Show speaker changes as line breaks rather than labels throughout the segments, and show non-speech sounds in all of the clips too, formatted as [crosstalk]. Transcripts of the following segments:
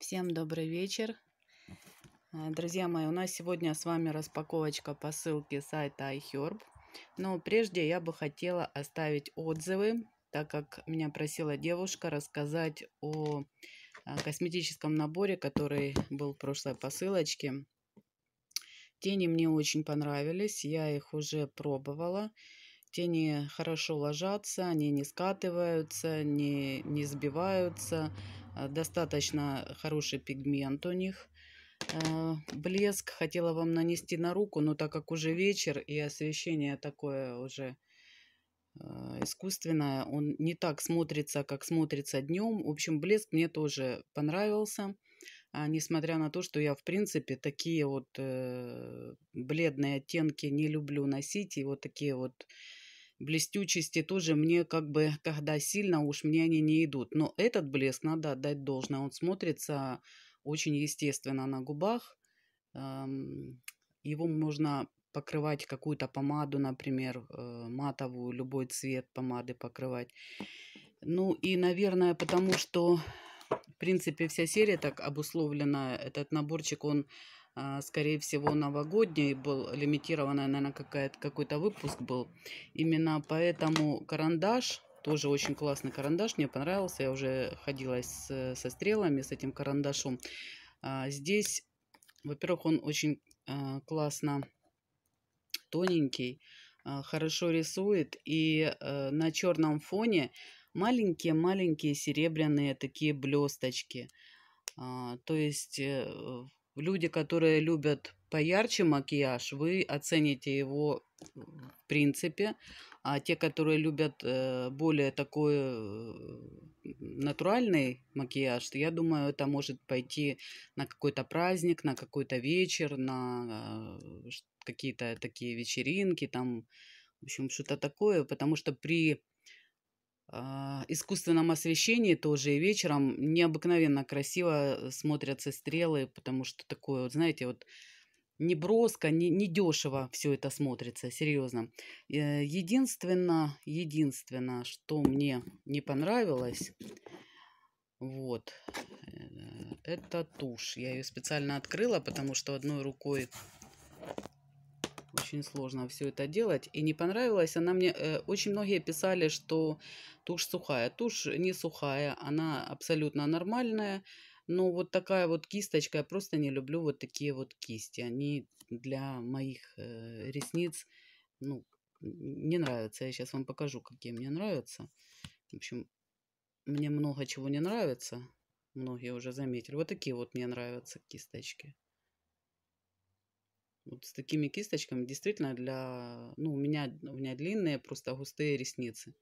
Всем добрый вечер. Э, друзья мои, у нас сегодня с вами распаковочка посылки сайта iHerb. Но прежде я бы хотела оставить отзывы, так как меня просила девушка рассказать о э, косметическом наборе, который был в прошлой посылочке. Тени мне очень понравились, я их уже пробовала. Тени хорошо ложатся, они не скатываются, не, не сбиваются. Э, достаточно хороший пигмент у них. Э, блеск хотела вам нанести на руку, но так как уже вечер и освещение такое уже э, искусственное, он не так смотрится, как смотрится днем. В общем, блеск мне тоже понравился. А, несмотря на то, что я, в принципе, такие вот бледные оттенки не люблю носить, и вот такие вот Блестючести тоже мне как бы, когда сильно уж мне они не идут. Но этот блеск надо отдать должное. А он смотрится очень естественно на губах. Его можно покрывать какую-то помаду, например, э, матовую, любой цвет помады покрывать. Ну и, наверное, потому что, в принципе, вся серия так обусловлена. Этот наборчик, он а, скорее всего, новогодний был, лимитированный, наверное, какая-то, какой-то выпуск был. Именно поэтому карандаш, тоже очень классный карандаш, мне понравился. Я уже ходила с, со стрелами, с этим карандашом. А, здесь, во-первых, он очень а, классно тоненький, хорошо рисует. И э, на черном фоне маленькие-маленькие серебряные такие блесточки. То есть э, люди, которые любят поярче макияж, вы оцените его в принципе, а те, которые любят э, более такой э, натуральный макияж, я думаю, это может пойти на какой-то праздник, на какой-то вечер, на э, какие-то такие вечеринки, там, в общем, что-то такое, потому что при а, искусственном освещении тоже и вечером необыкновенно красиво э, смотрятся стрелы, потому что такое, вот, знаете, вот не броско, не, не дешево все это смотрится, серьезно. Единственное, э, единственное, что мне не понравилось, вот, э, это тушь. Я ее специально открыла, потому что одной рукой очень сложно все это делать. И не понравилась она мне. Э, очень многие писали, что тушь сухая. Тушь не сухая, она абсолютно нормальная. Но вот такая вот кисточка, я просто не люблю вот такие вот кисти. Они для моих э, ресниц, ну, не нравятся. Я сейчас вам покажу, какие мне нравятся. В общем, мне много чего не нравится. Многие уже заметили. Вот такие вот мне нравятся кисточки. Вот с такими кисточками действительно для... Ну, у меня, у меня длинные, просто густые ресницы.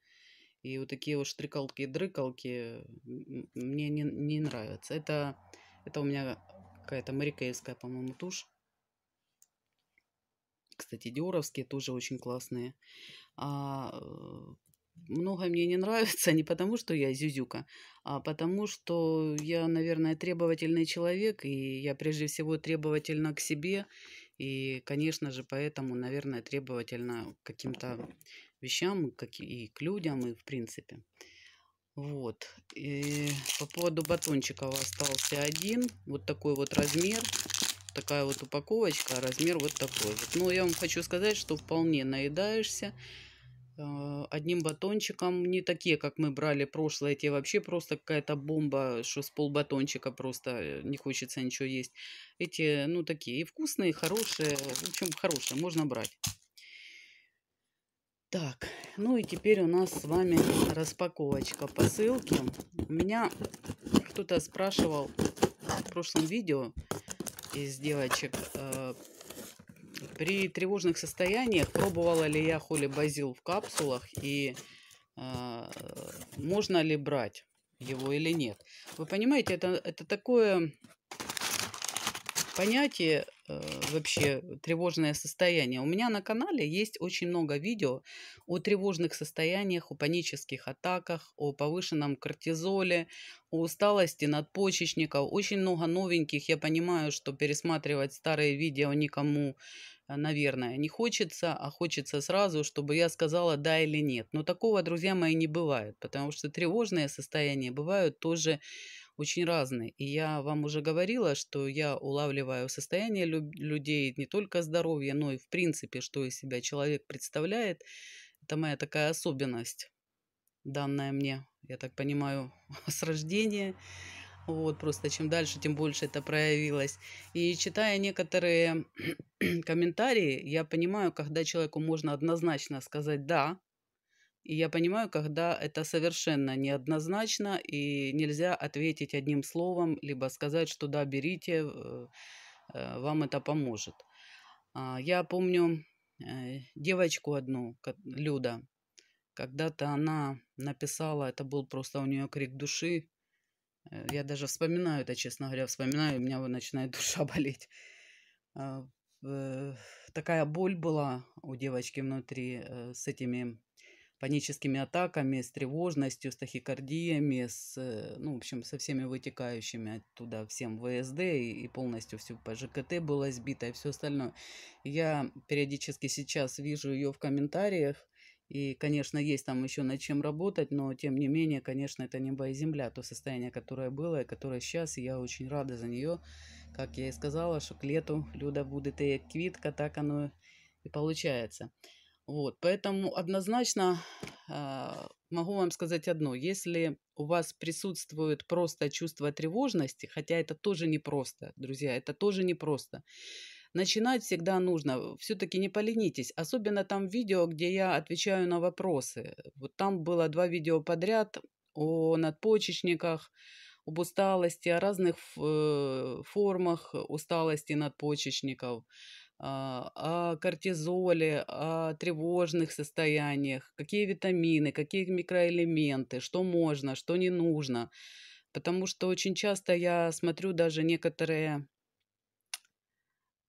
И вот такие вот штрикалки и дрыкалки мне не, не нравятся. Это, это у меня какая-то марикейская, по-моему, тушь. Кстати, диоровские тоже очень классные. А, э, много мне не нравится [laughs] не потому, что я зюзюка, а потому, что я, наверное, требовательный человек, и я прежде всего требовательна к себе и, конечно же, поэтому, наверное, требовательно к каким-то вещам как и к людям, и в принципе. Вот. И по поводу батончиков остался один. Вот такой вот размер. Такая вот упаковочка, размер вот такой вот. Но ну, я вам хочу сказать, что вполне наедаешься. Э, одним батончиком, не такие, как мы брали прошлые, те вообще просто какая-то бомба, что с полбатончика просто э, не хочется ничего есть. Эти, ну, такие и вкусные, и хорошие, в общем, хорошие, можно брать. Так, ну и теперь у нас с вами распаковочка посылки. У меня кто-то спрашивал в прошлом видео из девочек, э, при тревожных состояниях пробовала ли я холебазил в капсулах и э, можно ли брать его или нет? Вы понимаете, это, это такое понятие э, вообще тревожное состояние. У меня на канале есть очень много видео о тревожных состояниях, о панических атаках, о повышенном кортизоле, о усталости надпочечников. Очень много новеньких. Я понимаю, что пересматривать старые видео никому э, наверное, не хочется, а хочется сразу, чтобы я сказала да или нет. Но такого, друзья мои, не бывает, потому что тревожные состояния бывают тоже очень разные. И я вам уже говорила, что я улавливаю состояние лю- людей не только здоровья, но и в принципе, что из себя человек представляет. Это моя такая особенность, данная мне, я так понимаю, [laughs] с рождения. Вот, просто чем дальше, тем больше это проявилось. И читая некоторые [clears throat] комментарии, я понимаю, когда человеку можно однозначно сказать «да», и я понимаю, когда это совершенно неоднозначно, и нельзя ответить одним словом, либо сказать, что да, берите, э, вам это поможет. А, я помню э, девочку одну, Люда, когда-то она написала, это был просто у нее крик души. Э, я даже вспоминаю это, честно говоря, вспоминаю, у меня начинает [laughs] душа болеть. А, такая боль была у девочки внутри с этими паническими атаками, с тревожностью, с тахикардиями, с, э, ну, в общем, со всеми вытекающими оттуда всем ВСД и, и полностью все по ЖКТ было сбито и все остальное. Я периодически сейчас вижу ее в комментариях, и, конечно, есть там еще над чем работать, но, тем не менее, конечно, это небо и земля, то состояние, которое было и которое сейчас, и я очень рада за нее. Как я и сказала, что к лету Люда будет и квитка, так оно и получается. Вот, поэтому однозначно э, могу вам сказать одно. Если у вас присутствует просто чувство тревожности, хотя это тоже непросто, друзья, это тоже непросто. Начинать всегда нужно. Все-таки не поленитесь. Особенно там видео, где я отвечаю на вопросы. Вот там было два видео подряд о надпочечниках, об усталости, о разных э, формах усталости надпочечников. А, о кортизоле, о тревожных состояниях, какие витамины, какие микроэлементы, что можно, что не нужно. Потому что очень часто я смотрю даже некоторые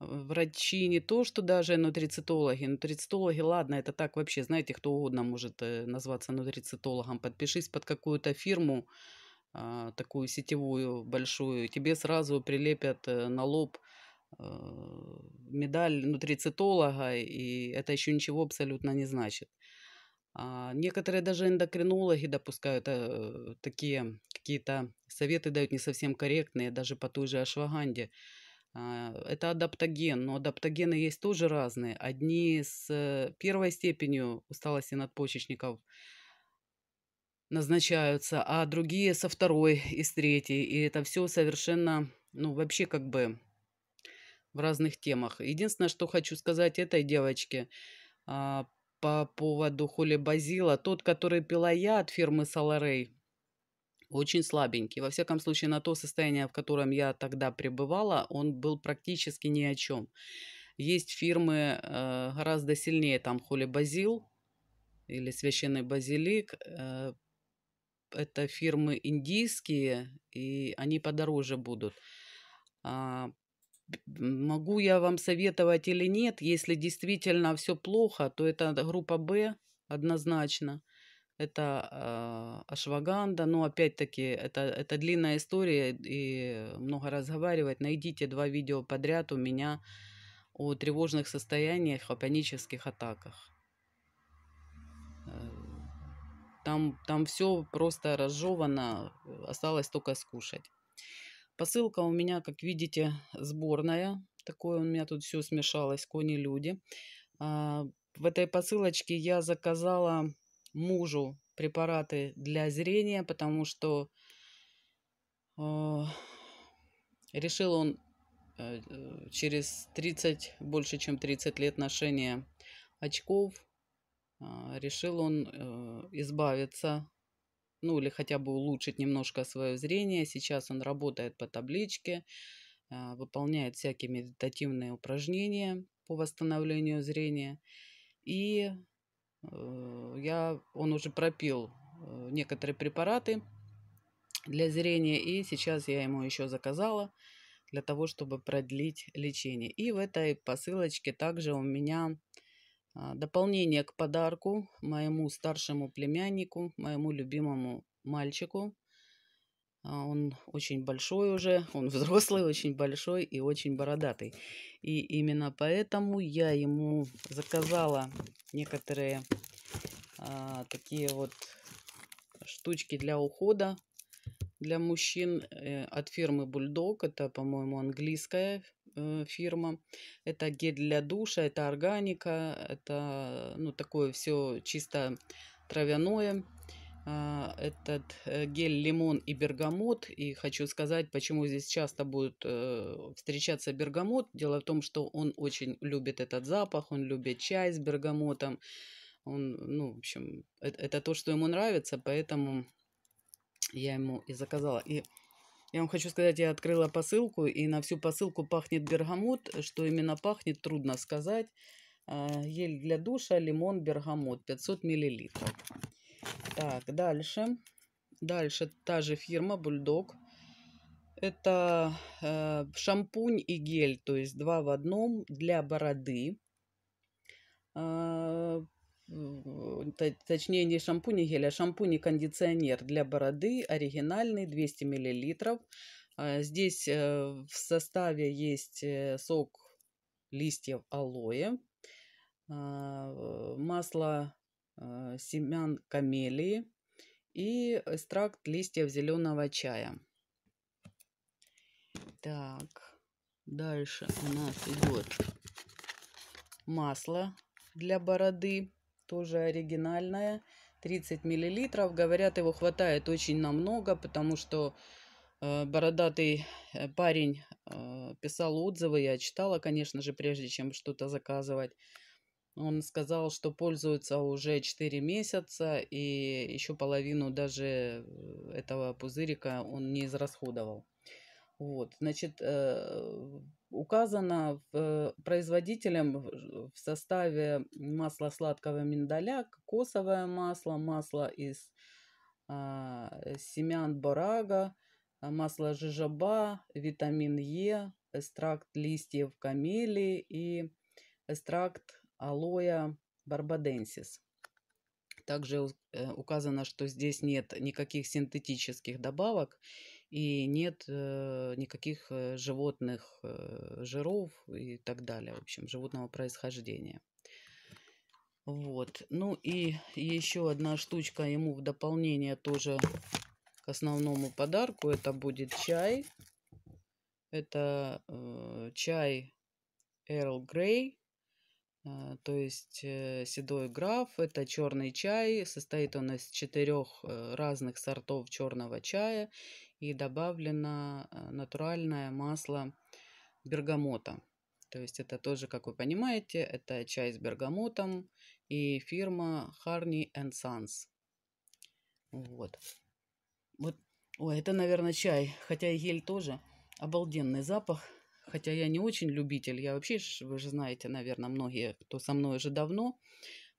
врачи, не то что даже нутрицитологи. Нутрицитологи, ладно, это так вообще, знаете, кто угодно может э, назваться нутрицитологом. Подпишись под какую-то фирму, а, такую сетевую большую, тебе сразу прилепят э, на лоб Э, медаль нутрицитолога, и это еще ничего абсолютно не значит. А, некоторые даже эндокринологи допускают а, такие какие-то советы дают не совсем корректные, даже по той же ашваганде. А, это адаптоген, но адаптогены есть тоже разные. Одни с э, первой степенью усталости надпочечников назначаются, а другие со второй и с третьей. И это все совершенно, ну, вообще как бы в разных темах. Единственное, что хочу сказать этой девочке а, по поводу базила, тот, который пила я от фирмы Соларей, очень слабенький. Во всяком случае, на то состояние, в котором я тогда пребывала, он был практически ни о чем. Есть фирмы э, гораздо сильнее, там холи базил или священный базилик. Э, это фирмы индийские, и они подороже будут. А, Могу я вам советовать или нет, если действительно все плохо, то это группа Б однозначно. Это э, ашваганда, но опять-таки это, это длинная история и много разговаривать. Найдите два видео подряд у меня о тревожных состояниях, о панических атаках. Э, там, там все просто разжевано, осталось только скушать. Посылка у меня, как видите, сборная. Такое у меня тут все смешалось, кони-люди. А, в этой посылочке я заказала мужу препараты для зрения, потому что э, решил он э, э, через 30, больше чем 30 лет ношения очков, а, решил он избавиться ну или хотя бы улучшить немножко свое зрение. Сейчас он работает по табличке, а, выполняет всякие медитативные упражнения по восстановлению зрения. И э, я, он уже пропил э, некоторые препараты для зрения, и сейчас я ему еще заказала для того, чтобы продлить лечение. И в этой посылочке также у меня а, дополнение к подарку моему старшему племяннику, моему любимому мальчику. А, он очень большой уже, [laughs] он взрослый, очень большой и очень бородатый. И именно поэтому я ему заказала некоторые а, такие вот штучки для ухода для мужчин э, от фирмы Бульдог. Это, по-моему, английская Э, фирма. Это гель для душа, это органика, это ну, такое все чисто травяное. А, этот э, гель лимон и бергамот. И хочу сказать, почему здесь часто будет э, встречаться бергамот. Дело в том, что он очень любит этот запах, он любит чай с бергамотом. Он, ну, в общем, это, это то, что ему нравится, поэтому я ему и заказала. И я вам хочу сказать, я открыла посылку, и на всю посылку пахнет бергамот. Что именно пахнет, трудно сказать. А, ель для душа, лимон, бергамот, 500 миллилитров. Так, дальше. Дальше та же фирма Бульдог. Это э, шампунь и гель, то есть два в одном для бороды. А, точнее не шампунь и гель, а шампунь и кондиционер для бороды, оригинальный, 200 мл. А, здесь э, в составе есть э, сок листьев алоэ, а, масло а, семян камелии и экстракт листьев зеленого чая. Так, дальше у нас идет масло для бороды тоже оригинальное, 30 миллилитров. Говорят, его хватает очень намного, потому что э, бородатый э, парень э, писал отзывы, я читала, конечно же, прежде чем что-то заказывать. Он сказал, что пользуется уже 4 месяца, и еще половину даже э, этого пузырика он не израсходовал. Вот, значит, э, указано в, э, производителем в составе масла сладкого миндаля, кокосовое масло, масло из а, э, семян барага, а, масло жижаба, витамин Е, экстракт листьев камелии и экстракт алоя барбаденсис. Также э, указано, что здесь нет никаких синтетических добавок и нет э, никаких э, животных э, жиров и так далее, в общем, животного происхождения. Вот. Ну и еще одна штучка ему в дополнение тоже к основному подарку. Это будет чай. Это э, чай Эрл Грей, э, то есть э, седой граф. Это черный чай. Состоит он из четырех разных сортов черного чая и добавлено э, натуральное масло бергамота. То есть это тоже, как вы понимаете, это чай с бергамотом и фирма Harney Sons. Вот. Вот. Ой, это, наверное, чай, хотя гель тоже. Обалденный запах. Хотя я не очень любитель. Я вообще, вы же знаете, наверное, многие, кто со мной уже давно,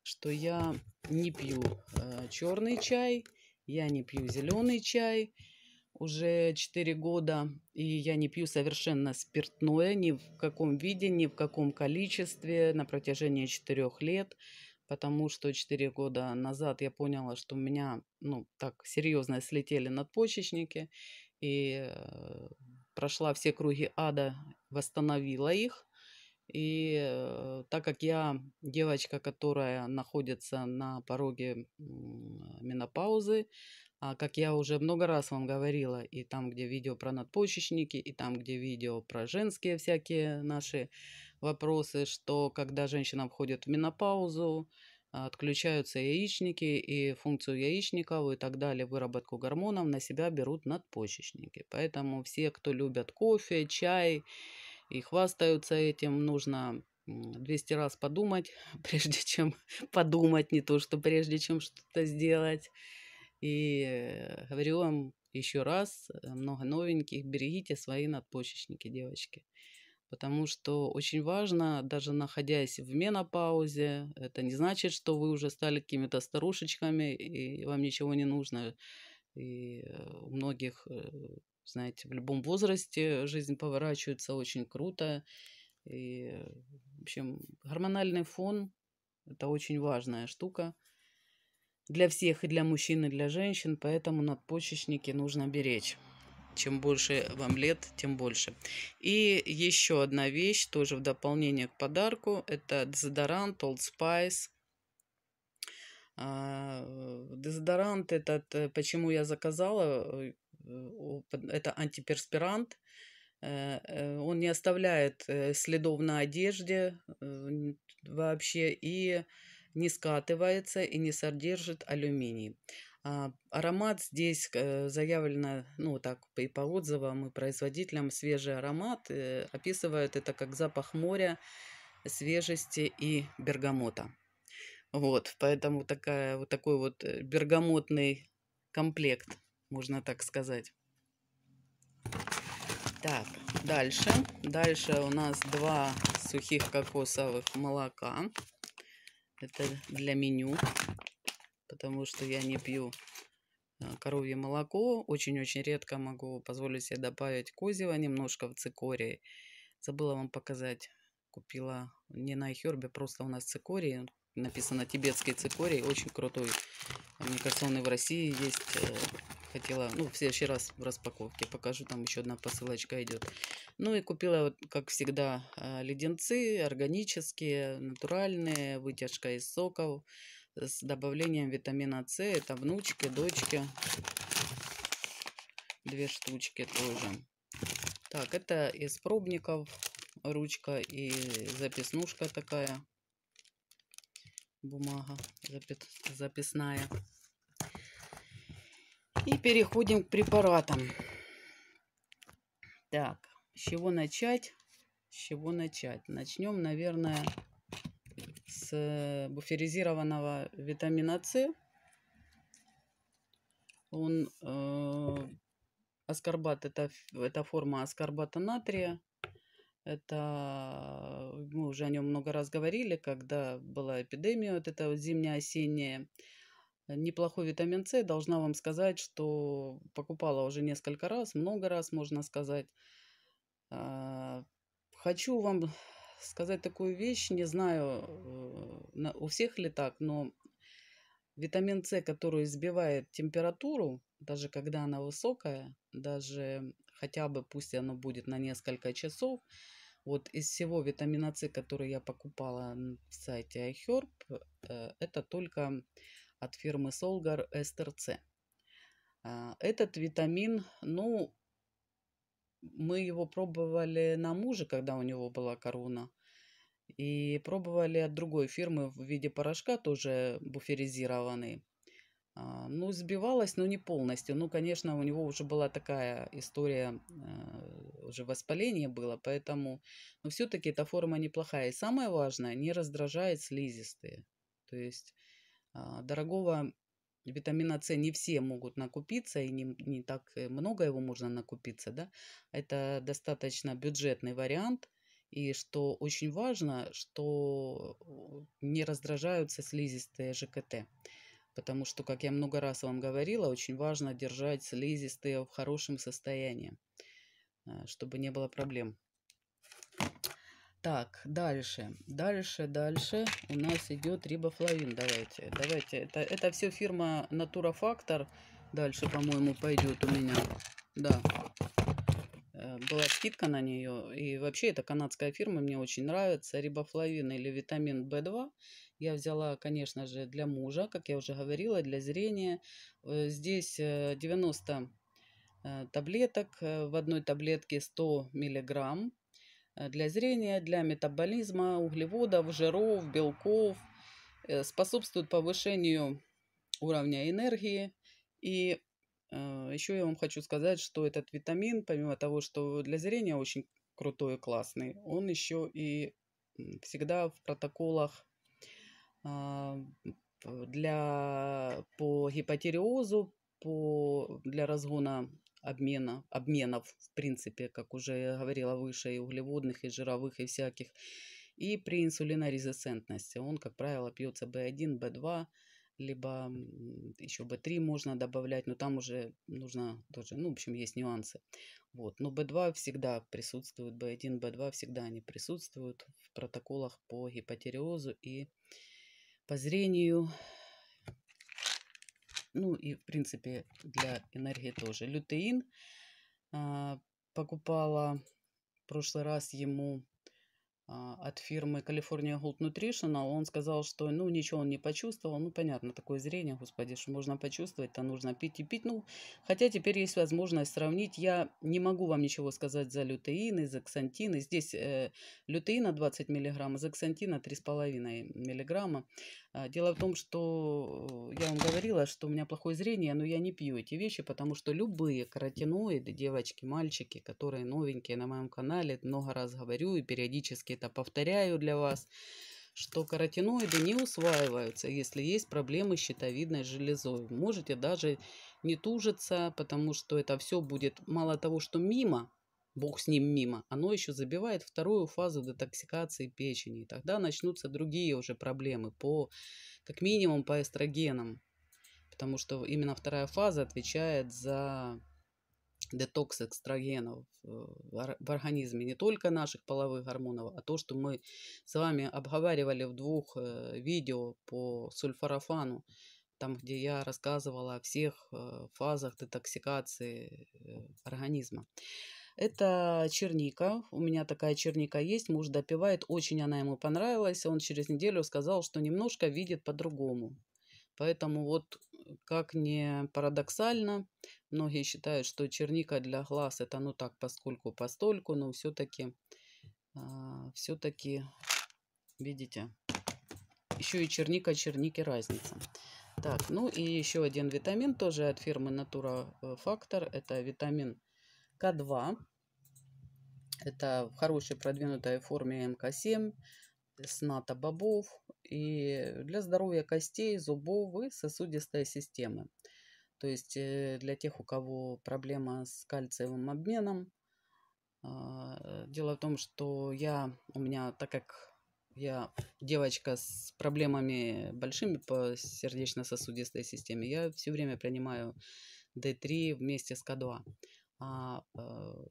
что я не пью э, черный чай, я не пью зеленый чай уже 4 года, и я не пью совершенно спиртное, ни в каком виде, ни в каком количестве на протяжении 4 лет, потому что 4 года назад я поняла, что у меня, ну, так серьезно слетели надпочечники, и э, прошла все круги ада, восстановила их. И э, так как я девочка, которая находится на пороге менопаузы, а как я уже много раз вам говорила, и там, где видео про надпочечники, и там, где видео про женские всякие наши вопросы, что когда женщина входит в менопаузу, отключаются яичники и функцию яичников и так далее, выработку гормонов на себя берут надпочечники. Поэтому все, кто любят кофе, чай и хвастаются этим, нужно 200 раз подумать, [laughs] прежде чем подумать, не то что прежде чем что-то сделать. И э, говорю вам еще раз, э, много новеньких, берегите свои надпочечники, девочки. Потому что очень важно, даже находясь в менопаузе, это не значит, что вы уже стали какими-то старушечками, и вам ничего не нужно. И э, у многих, знаете, в любом возрасте жизнь поворачивается очень круто. И, в общем, гормональный фон – это очень важная штука – для всех, и для мужчин, и для женщин, поэтому надпочечники нужно беречь. Чем больше вам лет, тем больше. И еще одна вещь, тоже в дополнение к подарку, это дезодорант Old Spice. А, дезодорант этот, э, почему я заказала, э, это антиперспирант, э, он не оставляет следов на одежде вообще и не скатывается и не содержит алюминий. А, аромат здесь э, заявлено, ну так и по отзывам и производителям, свежий аромат. Э, описывают это как запах моря, свежести и бергамота. Вот, поэтому такая, вот такой вот э, бергамотный комплект, можно так сказать. Так, дальше. Дальше у нас два сухих кокосовых молока. Это для меню, потому что я не пью э, коровье молоко. Очень-очень редко могу позволить себе добавить козьего немножко в цикории. Забыла вам показать. Купила не на Айхербе, просто у нас цикорий. Написано тибетский цикорий. Очень крутой. Мне кажется, он и в России есть. Э, хотела, ну, в следующий раз в распаковке покажу, там еще одна посылочка идет. Ну и купила, вот, как всегда, а, леденцы органические, натуральные, вытяжка из соков с добавлением витамина С. Это внучки, дочки. Две штучки тоже. Так, это из пробников ручка и записнушка такая. Бумага запис, записная. И переходим к препаратам. Так, с чего начать? С чего начать? Начнем, наверное, с буферизированного витамина С. Он э, аскорбат, это, это форма аскорбата натрия. Это мы уже о нем много раз говорили, когда была эпидемия вот это вот зимняя-осенняя неплохой витамин С. Должна вам сказать, что покупала уже несколько раз, много раз, можно сказать. А, хочу вам сказать такую вещь, не знаю, э, у всех ли так, но витамин С, который сбивает температуру, даже когда она высокая, даже хотя бы пусть оно будет на несколько часов, вот из всего витамина С, который я покупала на сайте iHerb, э, это только от фирмы Solgar СТРЦ. А, этот витамин, ну, мы его пробовали на муже, когда у него была корона. И пробовали от другой фирмы в виде порошка, тоже буферизированный. А, ну, сбивалась, но не полностью. Ну, конечно, у него уже была такая история, э, уже воспаление было, поэтому... Но ну, все-таки эта форма неплохая. И самое важное, не раздражает слизистые. То есть а, дорогого витамина С не все могут накупиться, и не, не так э, много его можно накупиться, да. Это достаточно бюджетный вариант. И что очень важно, что не раздражаются слизистые ЖКТ. Потому что, как я много раз вам говорила, очень важно держать слизистые в хорошем состоянии, а, чтобы не было проблем. Так, дальше, дальше, дальше у нас идет рибофлавин. Давайте, давайте. Это, это все фирма Натура Фактор. Дальше, по-моему, пойдет у меня. Да, э, была скидка на нее. И вообще, это канадская фирма, мне очень нравится. Рибофлавин или витамин В2. Я взяла, конечно же, для мужа, как я уже говорила, для зрения. Э, здесь 90 э, таблеток. В одной таблетке 100 миллиграмм. Э, для зрения, для метаболизма углеводов, жиров, белков, э, способствует повышению уровня энергии. И э, еще я вам хочу сказать, что этот витамин, помимо того, что для зрения очень крутой и классный, он еще и всегда в протоколах а, для, по гипотереозу, по, для разгона обмена, обменов, в принципе, как уже я говорила выше, и углеводных, и жировых, и всяких. И при инсулинорезистентности он, как правило, пьется B1, B2, либо еще B3 можно добавлять, но там уже нужно тоже, ну, в общем, есть нюансы. Вот. Но B2 всегда присутствует, B1, B2 всегда они присутствуют в протоколах по гипотереозу и по зрению, ну и, в принципе, для энергии тоже. Лютеин а, покупала в прошлый раз ему а, от фирмы California Gold Nutritional. Он сказал, что, ну, ничего он не почувствовал. Ну, понятно, такое зрение, господи, что можно почувствовать-то нужно пить и пить. Ну, хотя теперь есть возможность сравнить. Я не могу вам ничего сказать за лютеин и за ксантины. Здесь э, лютеина 20 миллиграмм, за ксантина 3,5 миллиграмма. А, дело в том, что э, я вам говорила, что у меня плохое зрение, но я не пью эти вещи, потому что любые каротиноиды, девочки, мальчики, которые новенькие на моем канале, много раз говорю и периодически это повторяю для вас, что каротиноиды не усваиваются, если есть проблемы с щитовидной железой. Можете даже не тужиться, потому что это все будет мало того, что мимо, бог с ним мимо, оно еще забивает вторую фазу детоксикации печени. И тогда начнутся другие уже проблемы по, как минимум, по эстрогенам. Потому что именно вторая фаза отвечает за детокс экстрагенов э, в организме, не только наших половых гормонов, а то, что мы с вами обговаривали в двух э, видео по сульфорафану, там, где я рассказывала о всех э, фазах детоксикации организма. Это черника. У меня такая черника есть. Муж допивает. Очень она ему понравилась. Он через неделю сказал, что немножко видит по-другому. Поэтому вот э, как не парадоксально, многие считают, что черника для глаз это ну так поскольку постольку, но все-таки а, все-таки видите еще и черника черники разница. Так, ну и еще один витамин тоже от фирмы Natura э, Factor. Это витамин к2. Это в хорошей продвинутой форме МК7 с НАТО бобов и для здоровья костей, зубов и сосудистой системы. То есть э, для тех, у кого проблема с кальциевым обменом. А, дело в том, что я, у меня, так как я девочка с проблемами большими по сердечно-сосудистой системе, я все время принимаю D3 вместе с К2 а э,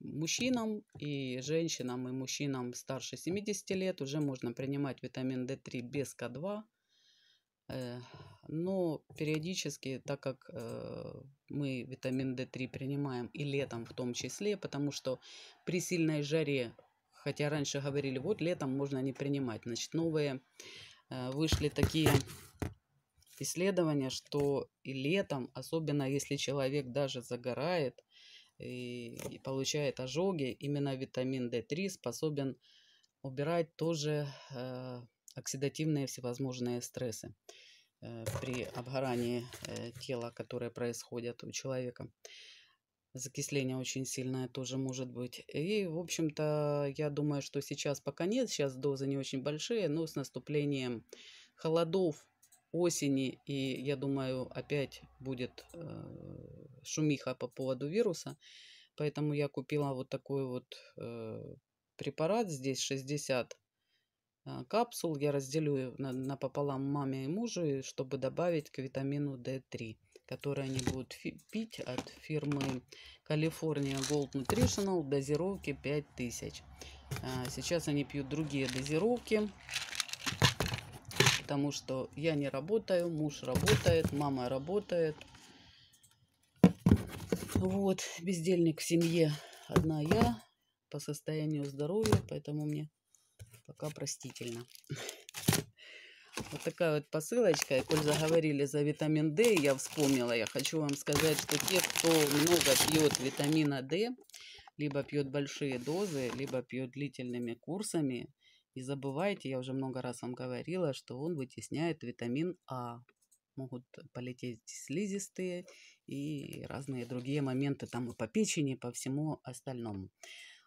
мужчинам и женщинам и мужчинам старше 70 лет уже можно принимать витамин D3 без К2, э, но периодически, так как э, мы витамин D3 принимаем и летом в том числе, потому что при сильной жаре, хотя раньше говорили, вот летом можно не принимать, значит, новые вышли такие исследования, что и летом, особенно если человек даже загорает, и, получает ожоги, именно витамин D3 способен убирать тоже э, оксидативные всевозможные стрессы э, при обгорании э, тела, которые происходят у человека. Закисление очень сильное тоже может быть. И, в общем-то, я думаю, что сейчас пока нет, сейчас дозы не очень большие, но с наступлением холодов осени, и я думаю, опять будет э, шумиха по поводу вируса. Поэтому я купила вот такой вот э, препарат, здесь 60 э, капсул. Я разделю напополам маме и мужу, чтобы добавить к витамину D3, который они будут пить от фирмы California Gold Nutritional дозировки 5000. Сейчас они пьют другие дозировки потому что я не работаю, муж работает, мама работает. Вот, бездельник в семье одна я по состоянию здоровья, поэтому мне пока простительно. Вот такая вот посылочка. И коль заговорили за витамин D, я вспомнила, я хочу вам сказать, что те, кто много пьет витамина D, либо пьет большие дозы, либо пьет длительными курсами, и забывайте, я уже много раз вам говорила, что он вытесняет витамин А. Могут полететь слизистые и разные другие моменты там и по печени, и по всему остальному.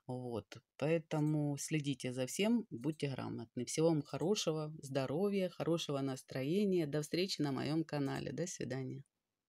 Вот, поэтому следите за всем, будьте грамотны. Всего вам хорошего, здоровья, хорошего настроения. До встречи на моем канале. До свидания.